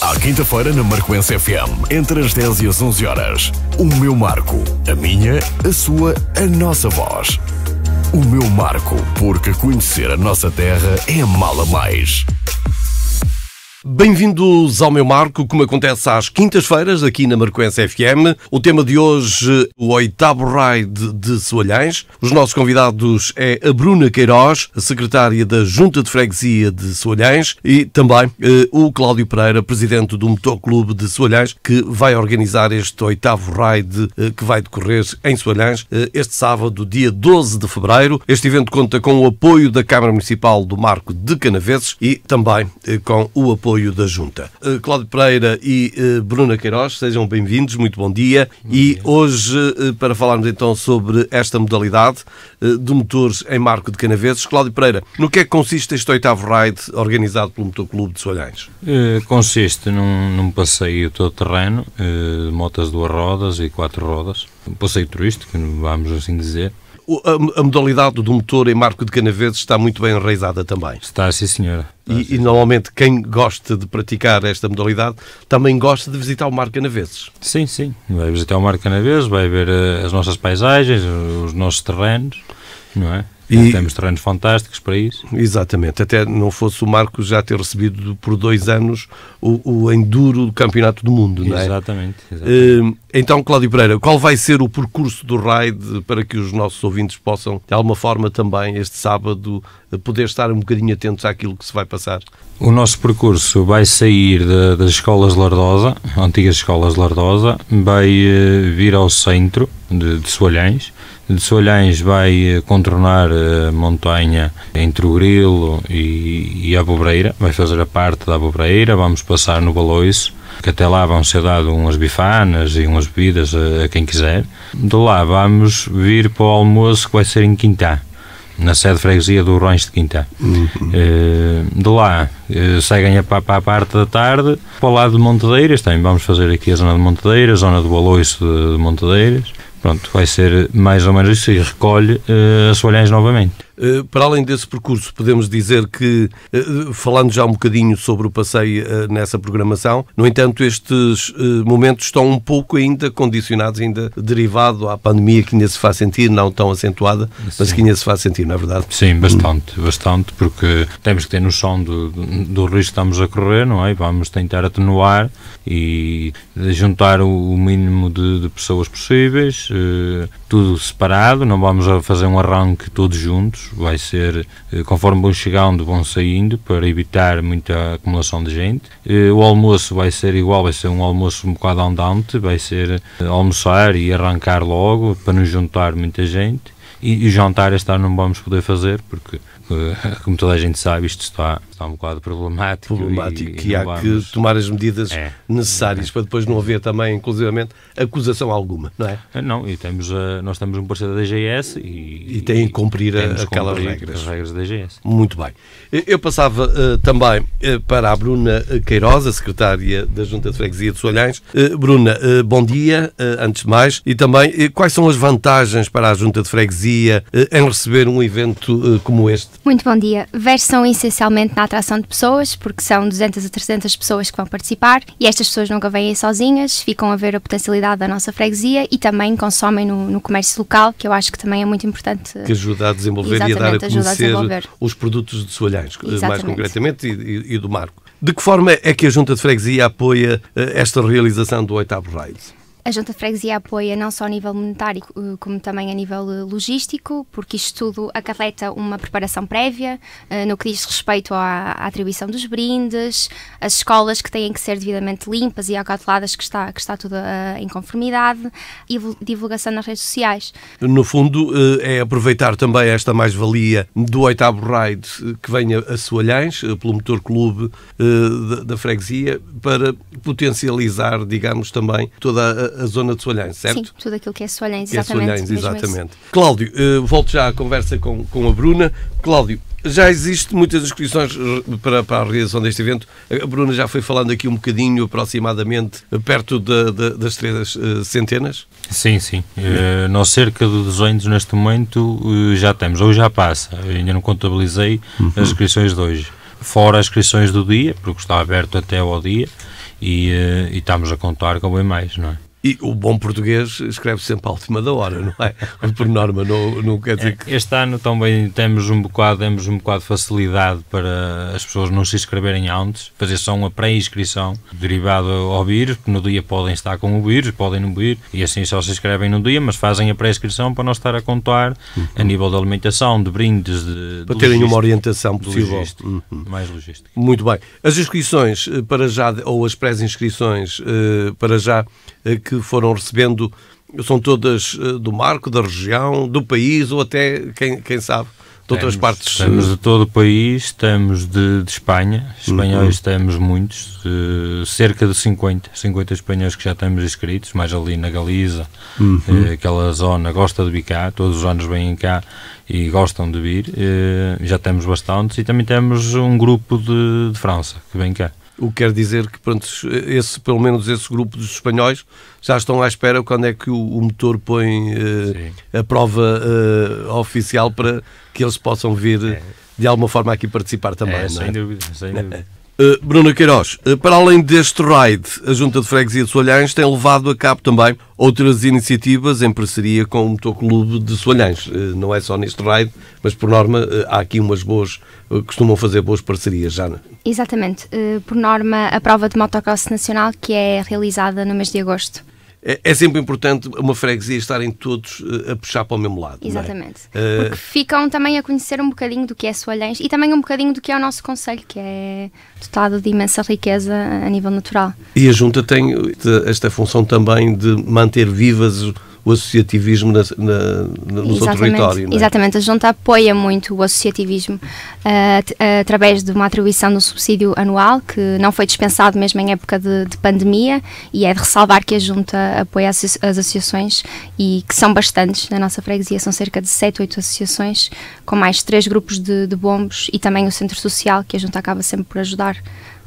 À quinta-feira na Marcoense FM, entre as 10 e as 11 horas. O meu Marco. A minha, a sua, a nossa voz. O meu Marco, porque conhecer a nossa terra é mala mais. Bem-vindos ao meu marco, como acontece às quintas-feiras, aqui na Marcoense FM. O tema de hoje, o oitavo raid de Soalhães. Os nossos convidados é a Bruna Queiroz, a secretária da Junta de Freguesia de Soalhães, e também eh, o Cláudio Pereira, presidente do Motoclube de Soalhães, que vai organizar este oitavo raid eh, que vai decorrer em Soalhães eh, este sábado, dia 12 de fevereiro. Este evento conta com o apoio da Câmara Municipal do Marco de Canaveses e também eh, com o apoio apoio da Junta. Eh, Cláudio Pereira e eh, Bruna Queiroz, sejam bem-vindos, muito bom dia. Bom e hoje, eh, para falarmos então sobre esta modalidade de motores em Marco de Canaveses, Cláudio Pereira, no que é que consiste este oitavo ride organizado pelo Motor Clube de Soalhães? consiste num, num passeio todo terreno, motas duas rodas e quatro rodas, um passeio turístico, vamos assim dizer, a, a, modalidade do motor em Marco de Canaveses está muito bem enraizada também. Está, sim, senhora. Está, e, sim. e, normalmente quem gosta de praticar esta modalidade também gosta de visitar o Marco Canaveses. Sim, sim. Vai visitar o Marco Canaveses, vai ver eh, as nossas paisagens, os nossos terrenos, não é? E, temos treinos fantásticos para isso. Exatamente. Até não fosse o Marcos já ter recebido por dois anos o, o enduro do Campeonato do Mundo, não é? Eh, exatamente. Então, Cláudio Pereira, qual vai ser o percurso do RAID para que os nossos ouvintes possam, de alguma forma também, este sábado, poder estar um bocadinho atentos àquilo que se vai passar? O nosso percurso vai sair de, das escolas Lardosa, antigas escolas Lardosa, vai eh, vir ao centro de, de Soalhães, de Solhães vai eh, contornar eh, a montanha entre o Grilo e, e a Bobreira, vai fazer a parte da Bobreira, vamos passar no Baloiço, que até lá vão ser dadas umas bifanas e umas bebidas a, a, quem quiser. De lá vamos vir para o almoço que vai ser em Quintá, na sede de freguesia do Rões de Quintá. Uhum. Eh, de lá seguem a, para a parte da tarde, para o lado de Montedeiras, também vamos fazer aqui a zona de Montedeiras, zona do Baloiço de, de Montedeiras Pronto, vai ser mais ou menos isso e recolhe uh, as Soalhães novamente. Eh, para além desse percurso, podemos dizer que, eh, falando já um bocadinho sobre o passeio eh, nessa programação, no entanto, estes momentos estão um pouco ainda condicionados, ainda derivado à pandemia que ainda se faz sentir, não tão acentuada, Sim. mas que ainda se faz sentir, não é verdade? Sim, bastante, bastante, porque temos que ter noção do, do risco que estamos a correr, não é? Vamos tentar atenuar e juntar o mínimo de, de pessoas possíveis, tudo separado, não vamos fazer um arranque todos juntos, vai ser eh, conforme vão chegando, vão saindo para evitar muita acumulação de gente. Eh, o almoço vai ser igual, vai ser um almoço um bocado andante, vai ser eh, almoçar e arrancar logo para nos juntar muita gente. E, e jantar este não vamos poder fazer, porque, eh, como toda a gente sabe, isto está, está um bocado problemático. Problemático, e, e, e há vamos... que tomar as medidas é. necessárias é. para depois não haver também, inclusivamente, acusação alguma, não é? Eh, não, e temos, eh, nós temos um parceiro da DGS e... E têm que cumprir aquelas cumprir regras. regras da DGS. Muito bem. Eu passava uh, também uh, para a Bruna Queiroz, a secretária da Junta de Freguesia de Solhães Uh, Bruna, bom dia, antes de mais, e também quais são as vantagens para a Junta de Freguesia eh, em receber um evento eh, como este? Muito bom dia. Versam essencialmente na atração de pessoas, porque são 200 a 300 pessoas que vão participar e estas pessoas nunca vêm sozinhas, ficam a ver a potencialidade da nossa freguesia e também consomem no, no comércio local, que eu acho que também é muito importante. Que ajuda a desenvolver e a dar a conhecer a os produtos de Soalhães, eh, mais concretamente, e, e, e do Marco. De que forma é que a Junta de Freguesia apoia esta realização do oitavo Raid? A Junta de Freguesia apoia não só a nível monetário, eh, como também a nível eh, logístico, porque isto tudo acarreta uma preparação prévia eh, no que diz respeito à, atribuição dos brindes, as escolas que têm que ser devidamente limpas e acauteladas, que está, que está tudo em conformidade, e divulgação nas redes sociais. No fundo, é aproveitar também esta mais-valia do oitavo raid que vem a Soalhães, pelo Motor Clube da Freguesia, para potencializar, digamos, também toda a a zona de Soalhães, certo? Sim, tudo aquilo que é Soalhães, é exatamente. É Soalhães, exatamente. Cláudio, eh, volto já à conversa com, com a Bruna. Cláudio, já existe muitas inscrições para, para a realização deste evento. A Bruna já foi falando aqui um bocadinho, aproximadamente, perto de, de, das três eh, centenas. Sim, sim. É. Uh, nós cerca de 200 neste momento já temos, ou já passa. Eu ainda não contabilizei uhum. as inscrições de hoje. Fora as inscrições do dia, porque está aberto até ao dia, e, e estamos a contar com bem mais, não é? E o bom português escreve sempre à última da hora, não é? Por norma, não, não quer dizer que... Este ano também temos um bocado, temos um bocado de facilidade para as pessoas não se inscreverem antes, fazer só uma pré-inscrição derivada ao vírus, porque no dia podem estar com o vírus, podem não vir, e assim só se inscrevem no dia, mas fazem a pré-inscrição para não estar a contar uhum. a nível de alimentação, de brindes, de, Para de terem uma orientação possível. Logística, uhum. Mais logística. Muito bem. As inscrições eh, para já, ou as pré-inscrições eh, para já eh, que foram recebendo são todas eh, do Marco, da região, do país ou até, quem, quem sabe, de outras estamos, partes? Estamos eh, de todo o país, estamos de, de Espanha, espanhóis uhum. estamos muitos, eh, cerca de 50, 50 espanhóis que já temos inscritos, mais ali na Galiza, uhum. aquela zona gosta de vir cá, todos os anos vêm cá e gostam de vir, já temos bastantes e também temos um grupo de, de França que vem cá. O que quer dizer que, pronto, esse, pelo menos esse grupo dos espanhóis já estão à espera quando é que o, o motor põe uh, a prova uh, oficial para que eles possam vir, é. de alguma forma, aqui participar também. É, é? sem dúvida, sem dúvida. Eh, Bruno Bruna Queiroz, eh, para além deste raid, a Junta de Freguesia de Soalhães tem levado a cabo também outras iniciativas em parceria com o Motoclube de Soalhães. Eh, não é só neste raid, mas por norma há aqui umas boas, costumam fazer boas parcerias, Jana. É? Exatamente. Por norma, a prova de motocross nacional que é realizada no mês de agosto. É, é, sempre importante uma freguesia estarem todos eh, a puxar para o mesmo lado. É? Exatamente. É? Porque ficam também a conhecer um bocadinho do que é Soalhães e também um bocadinho do que é o nosso Conselho, que é dotado de imensa riqueza a nível natural. E a Junta tem eh, esta função também de manter vivas o associativismo na, na, no seu território. É? Exatamente, a Junta apoia muito o associativismo uh, através de uma atribuição do subsídio anual que não foi dispensado mesmo em época de, de pandemia e é de ressalvar que a Junta apoia as, as, associações e que são bastantes na nossa freguesia, são cerca de 7, 8 associações com mais três grupos de, de bombos e também o centro social que a Junta acaba sempre por ajudar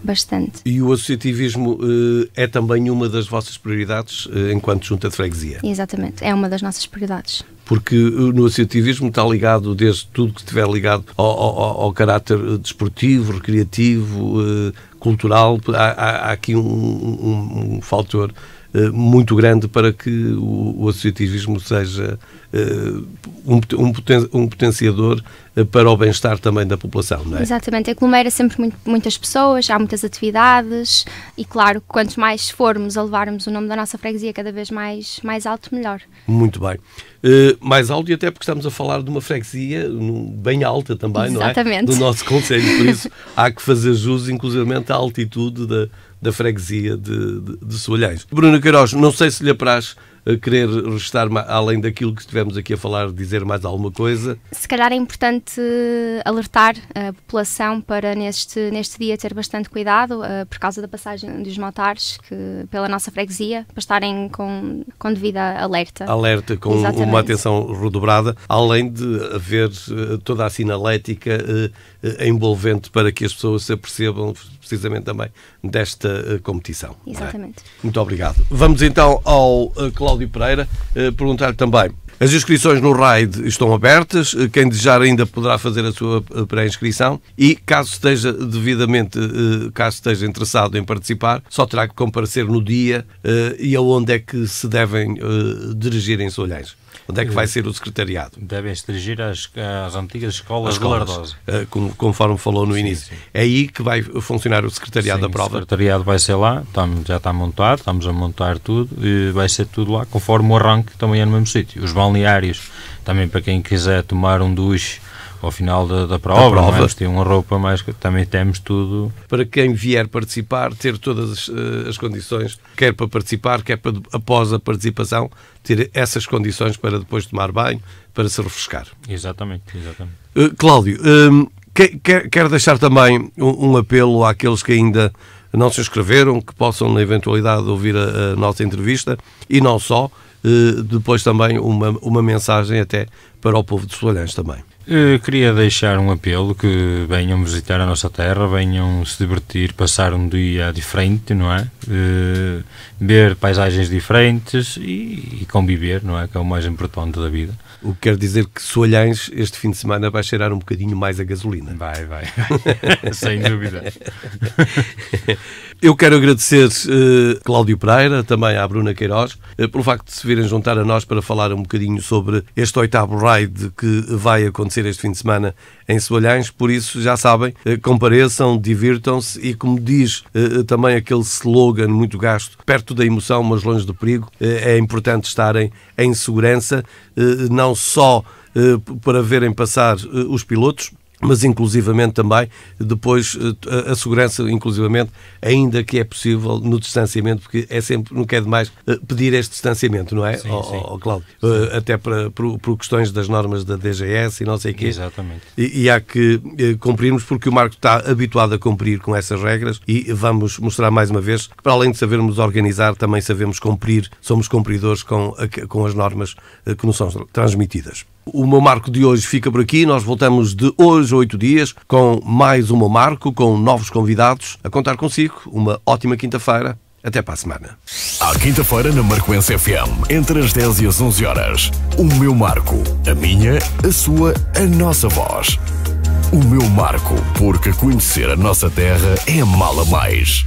bastante. E o associativismo uh, é também uma das vossas prioridades uh, enquanto junta de freguesia? Exatamente, é uma das nossas prioridades. Porque eh, no associativismo está ligado desde tudo que estiver ligado ao, ao, ao caráter desportivo, recreativo, uh, cultural, há, há, aqui um, um, um fator eh, muito grande para que o, associativismo seja eh, um, potenciador eh, para o bem-estar também da população, não é? Exatamente, aglomera sempre muito, muitas pessoas, há muitas atividades e, claro, quanto mais formos a levarmos o nome da nossa freguesia cada vez mais, mais alto, melhor. Muito bem. Uh, mais alto e até porque estamos a falar de uma freguesia bem alta também, Exatamente. não é? Do nosso Conselho, por isso há que fazer jus, inclusive, à altitude da, da freguesia de, de, de Soalhães. Bruno Queiroz, não sei se lhe apraz querer restar além daquilo que estivemos aqui a falar, dizer mais alguma coisa? Se calhar é importante eh, alertar a população para neste, neste dia ter bastante cuidado uh, por causa da passagem dos motares que, pela nossa freguesia, para estarem com, com devida alerta. Alerta, com Exatamente. uma atenção redobrada, além de haver eh, toda a sinalética uh, envolvente para que as pessoas se apercebam precisamente também desta uh, competição. É? Exatamente. É? Muito obrigado. Vamos então ao uh, Cláudio Pereira, eh, perguntar-lhe também as inscrições no RAID estão abertas, eh, quem desejar ainda poderá fazer a sua eh, pré-inscrição e, caso esteja devidamente, eh, caso esteja interessado em participar, só terá que comparecer no dia e aonde é que se devem dirigir em Solhães. Onde é que vai ser o secretariado? Devem-se dirigir às, às, antigas escolas, escolas como conforme falou no sim, início. Sim. É aí que vai funcionar o secretariado sim, da prova? O secretariado vai ser lá, já está montado, estamos a montar tudo, e vai ser tudo lá, conforme o arranque também é no mesmo sítio. Os vão balneários, também para quem quiser tomar um duche ao final da, da prova, da prova. É? uma roupa mais também temos tudo. Para quem vier participar, ter todas as, eh, as, condições, quer para participar, quer para, após a participação, ter essas condições para depois tomar banho, para se refrescar. Exatamente, exatamente. Uh, Cláudio, um, ehm, quero quer deixar também um, um, apelo àqueles que ainda não se inscreveram, que possam, na eventualidade, ouvir a, a nossa entrevista e não só eh, depois também uma, uma mensagem até para o povo de Solalhães também. Eu eh, queria deixar um apelo que venham visitar a nossa terra, venham se divertir, passar um dia diferente, não é? Eh, ver paisagens diferentes e, conviver, não é? Que é o mais importante da vida. O que quer dizer que Soalhães este fim de semana vai cheirar um bocadinho mais a gasolina. Vai, vai. vai. Sem dúvida. Eu quero agradecer uh, Cláudio Pereira, também à Bruna Queiroz, uh, pelo facto de se virem juntar a nós para falar um bocadinho sobre este oitavo raid que vai acontecer este fim de semana em Soalhães. Por isso, já sabem, uh, compareçam, divirtam-se e, como diz uh, também aquele slogan muito gasto, perto da emoção, mas longe do perigo, é importante estarem em segurança, não só para verem passar os pilotos, mas inclusivamente também depois eh, a segurança, inclusivamente, ainda que é possível no distanciamento, porque é sempre, não quer é demais eh, pedir este distanciamento, não é, sim, ao, oh, sim. Oh, oh, Cláudio? Eh, sim. Até para, por, por, questões das normas da DGS e não sei o quê. Exatamente. E, e, há que cumprirmos, porque o Marco está habituado a cumprir com essas regras e vamos mostrar mais uma vez que, para além de sabermos organizar, também sabemos cumprir, somos cumpridores com, com as normas que nos são transmitidas. O meu marco de hoje fica por aqui. Nós voltamos de hoje a oito dias com mais um meu marco, com novos convidados. A contar consigo, uma ótima quinta-feira. Até para a semana. À quinta-feira na Marcoense FM, entre as 10 e as 11 horas. O meu marco, a minha, a sua, a nossa voz. O meu marco, porque conhecer a nossa terra é mala mais.